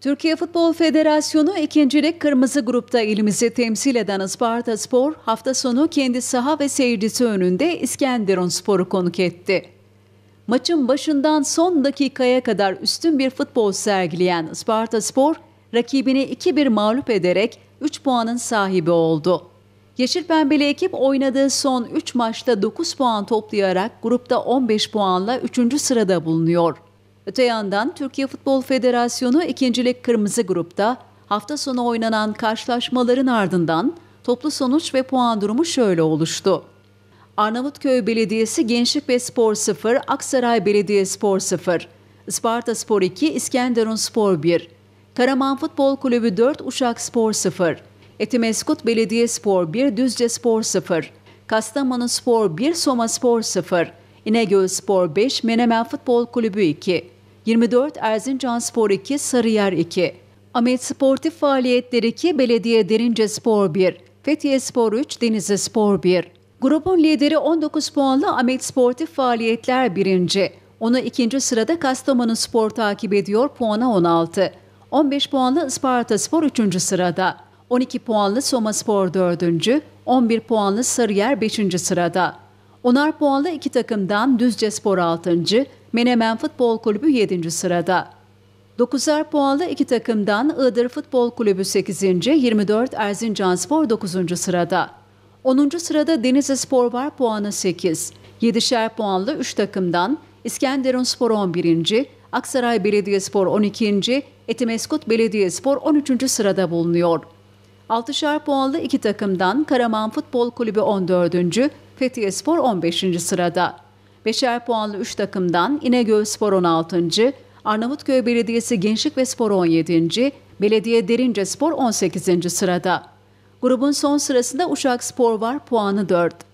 Türkiye Futbol Federasyonu ikincilik kırmızı grupta ilimizi temsil eden Isparta Spor hafta sonu kendi saha ve seyircisi önünde İskenderun Spor'u konuk etti. Maçın başından son dakikaya kadar üstün bir futbol sergileyen Isparta Spor rakibini 2-1 mağlup ederek 3 puanın sahibi oldu. Yeşil Pembeli ekip oynadığı son 3 maçta 9 puan toplayarak grupta 15 puanla 3. sırada bulunuyor. Öte yandan Türkiye Futbol Federasyonu ikincilik kırmızı grupta hafta sonu oynanan karşılaşmaların ardından toplu sonuç ve puan durumu şöyle oluştu. Arnavutköy Belediyesi Gençlik ve Spor 0, Aksaray Belediye Spor 0, Isparta Spor 2, İskenderun Spor 1, Karaman Futbol Kulübü 4, Uşak Spor 0, Etimeskut Belediye Spor 1, Düzce Spor 0, Kastamonu Spor 1, Soma Spor 0, İnegöl Spor 5, Menemen Futbol Kulübü 2, 24 Erzincan Spor 2, Sarıyer 2, Ahmet Sportif Faaliyetleri 2, Belediye Derince Spor 1, Fethiye Spor 3, Denizli Spor 1. Grubun lideri 19 puanlı Ahmet Sportif Faaliyetler 1. Onu ikinci sırada Kastamonu Spor takip ediyor puana 16. 15 puanlı Isparta Spor 3. sırada. 12 puanlı Soma Spor 4. 11 puanlı Sarıyer 5. sırada. Onar puanla iki takımdan Düzce Spor 6. Menemen Futbol Kulübü 7. sırada. 9'ar puanlı iki takımdan Iğdır Futbol Kulübü 8. 24 Erzincan Spor 9. sırada. 10. sırada Denizli Spor var puanı 8. 7'şer puanlı 3 takımdan İskenderun Spor 11. Aksaray Belediyespor 12. Etimeskut Belediyespor 13. sırada bulunuyor. 6'şer puanlı iki takımdan Karaman Futbol Kulübü 14. Fethiye Spor 15. sırada. Beşer puanlı 3 takımdan İnegöl Spor 16. Arnavutköy Belediyesi Gençlik ve Spor 17. Belediye Derince Spor 18. sırada. Grubun son sırasında Uşak Spor var puanı 4.